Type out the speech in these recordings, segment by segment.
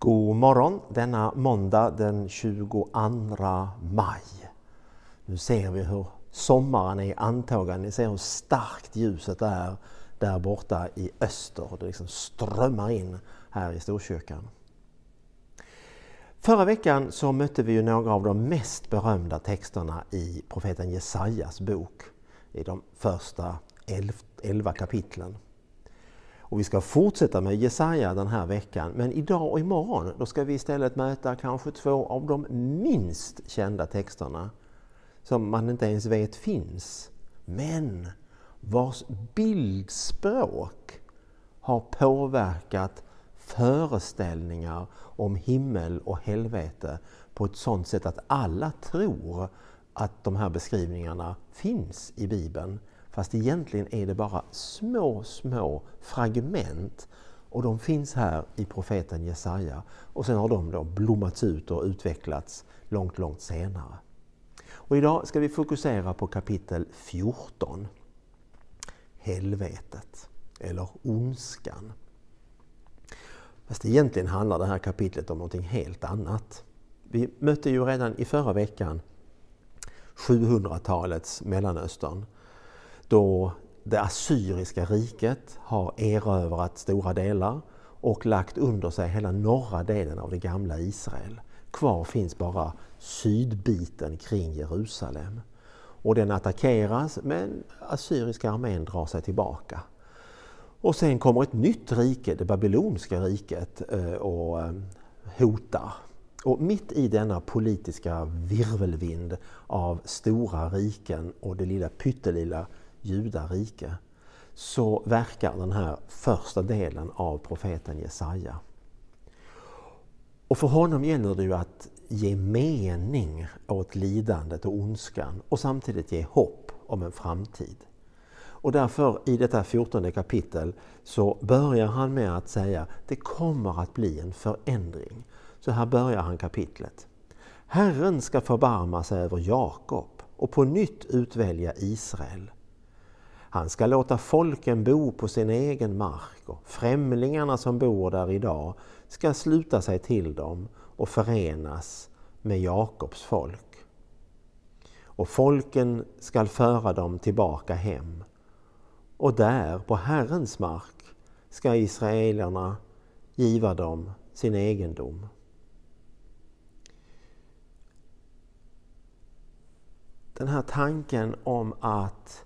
God morgon denna måndag den 22 maj. Nu ser vi hur sommaren är i antågande. Ni ser hur starkt ljuset är där borta i öster. Det liksom strömmar in här i Storkyrkan. Förra veckan så mötte vi ju några av de mest berömda texterna i profeten Jesajas bok i de första elva kapitlen. Och vi ska fortsätta med Jesaja den här veckan, men idag och imorgon då ska vi istället möta kanske två av de minst kända texterna som man inte ens vet finns, men vars bildspråk har påverkat föreställningar om himmel och helvete på ett sådant sätt att alla tror att de här beskrivningarna finns i Bibeln. Fast egentligen är det bara små, små fragment och de finns här i profeten Jesaja och sen har de då blommats ut och utvecklats långt, långt senare. Och idag ska vi fokusera på kapitel 14. Helvetet, eller ondskan. Fast egentligen handlar det här kapitlet om någonting helt annat. Vi mötte ju redan i förra veckan 700-talets Mellanöstern då det assyriska riket har erövrat stora delar och lagt under sig hela norra delen av det gamla Israel. Kvar finns bara sydbiten kring Jerusalem. Och den attackeras men assyriska armén drar sig tillbaka. Och sen kommer ett nytt rike, det babyloniska riket, eh, och eh, hotar. Och mitt i denna politiska virvelvind av stora riken och det lilla pyttelilla judarike så verkar den här första delen av profeten Jesaja. Och för honom gäller det ju att ge mening åt lidandet och ondskan och samtidigt ge hopp om en framtid. Och därför i detta fjortonde kapitel så börjar han med att säga det kommer att bli en förändring. Så här börjar han kapitlet. Herren ska förbarma sig över Jakob och på nytt utvälja Israel han ska låta folken bo på sin egen mark och främlingarna som bor där idag ska sluta sig till dem och förenas med Jakobs folk. Och folken skall föra dem tillbaka hem. Och där, på Herrens mark, ska israelerna giva dem sin egendom. Den här tanken om att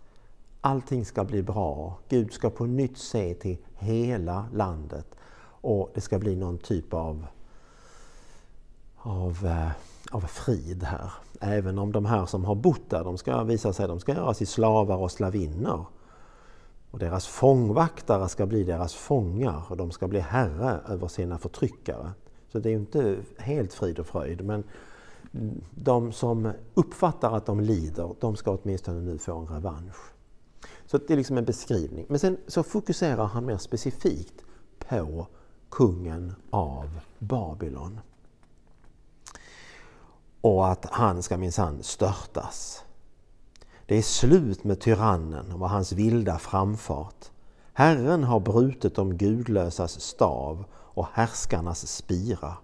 Allting ska bli bra. Gud ska på nytt se till hela landet och det ska bli någon typ av, av, eh, av frid här. Även om de här som har bott där, de ska visa sig, de ska göras till slavar och slavinnor. Och deras fångvaktare ska bli deras fångar och de ska bli herre över sina förtryckare. Så det är inte helt frid och fröjd men de som uppfattar att de lider, de ska åtminstone nu få en revansch. Så det är liksom en beskrivning. Men sen så fokuserar han mer specifikt på kungen av Babylon. Och att han ska minsann störtas. Det är slut med tyrannen och hans vilda framfart. Herren har brutit de gudlösas stav och härskarnas spira.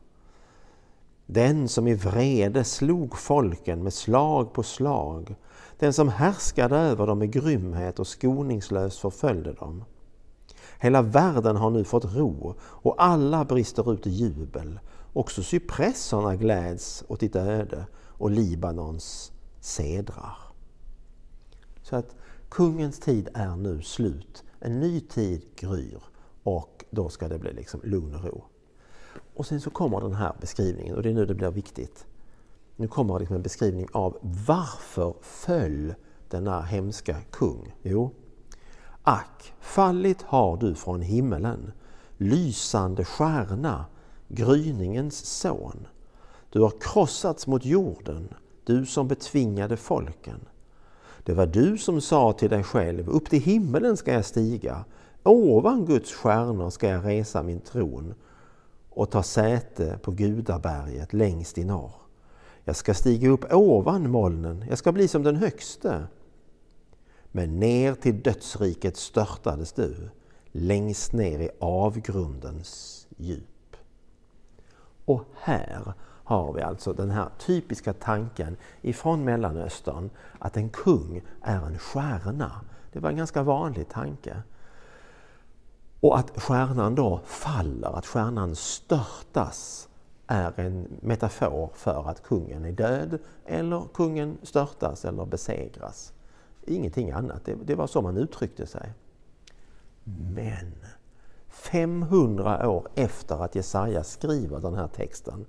Den som i vrede slog folken med slag på slag, den som härskade över dem med grymhet och skoningslöst förföljde dem. Hela världen har nu fått ro och alla brister ut i jubel. Också cypresserna gläds åt ditt öde och Libanons sedrar. Så att kungens tid är nu slut. En ny tid gryr och då ska det bli liksom lugn och ro. Och sen så kommer den här beskrivningen och det är nu det blir viktigt. Nu kommer det liksom en beskrivning av varför föll denna hemska kung? Jo, ack, fallit har du från himmelen, lysande stjärna, gryningens son. Du har krossats mot jorden, du som betvingade folken. Det var du som sa till dig själv, upp till himmelen ska jag stiga, ovan Guds stjärnor ska jag resa min tron och ta säte på Gudaberget längst i norr. Jag ska stiga upp ovan molnen, jag ska bli som den högste. Men ner till dödsriket störtades du, längst ner i avgrundens djup. Och här har vi alltså den här typiska tanken ifrån Mellanöstern att en kung är en stjärna. Det var en ganska vanlig tanke. Och att stjärnan då faller, att stjärnan störtas är en metafor för att kungen är död eller kungen störtas eller besegras. Ingenting annat, det, det var så man uttryckte sig. Men 500 år efter att Jesaja skriver den här texten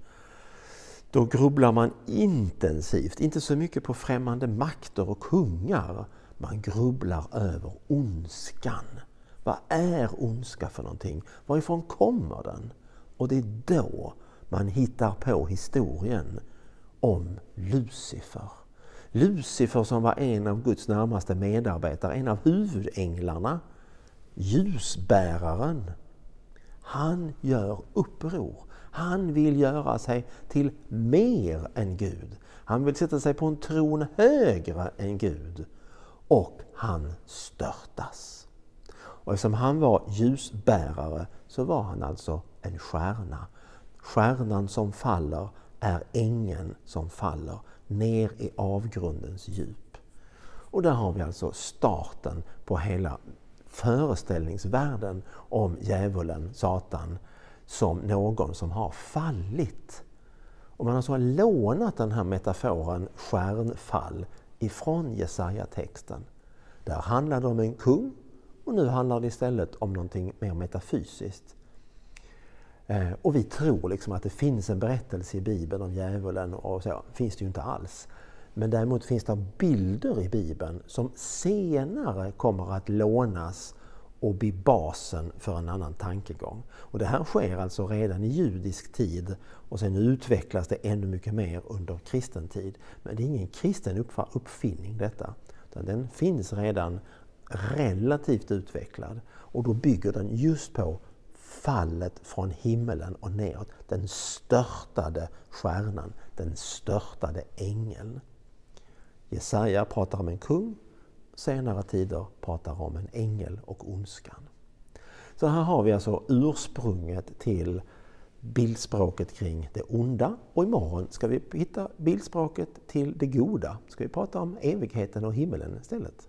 då grubblar man intensivt, inte så mycket på främmande makter och kungar. Man grubblar över ondskan vad är ondska för någonting? Varifrån kommer den? Och det är då man hittar på historien om Lucifer. Lucifer som var en av Guds närmaste medarbetare, en av huvudänglarna, ljusbäraren. Han gör uppror. Han vill göra sig till mer än Gud. Han vill sätta sig på en tron högre än Gud. Och han störtas. Och eftersom han var ljusbärare så var han alltså en stjärna. Stjärnan som faller är ängeln som faller ner i avgrundens djup. Och där har vi alltså starten på hela föreställningsvärlden om djävulen, Satan, som någon som har fallit. Och man har alltså lånat den här metaforen stjärnfall ifrån Jesaja-texten. Där handlar det om en kung och nu handlar det istället om någonting mer metafysiskt. Eh, och vi tror liksom att det finns en berättelse i Bibeln om djävulen och så, finns det ju inte alls. Men däremot finns det bilder i Bibeln som senare kommer att lånas och bli basen för en annan tankegång. Och det här sker alltså redan i judisk tid och sen utvecklas det ännu mycket mer under kristen tid. Men det är ingen kristen uppfinning detta, utan den finns redan relativt utvecklad och då bygger den just på fallet från himmelen och neråt. Den störtade stjärnan, den störtade ängeln. Jesaja pratar om en kung, senare tider pratar om en ängel och ondskan. Så här har vi alltså ursprunget till bildspråket kring det onda och imorgon ska vi hitta bildspråket till det goda. Ska vi prata om evigheten och himmelen istället.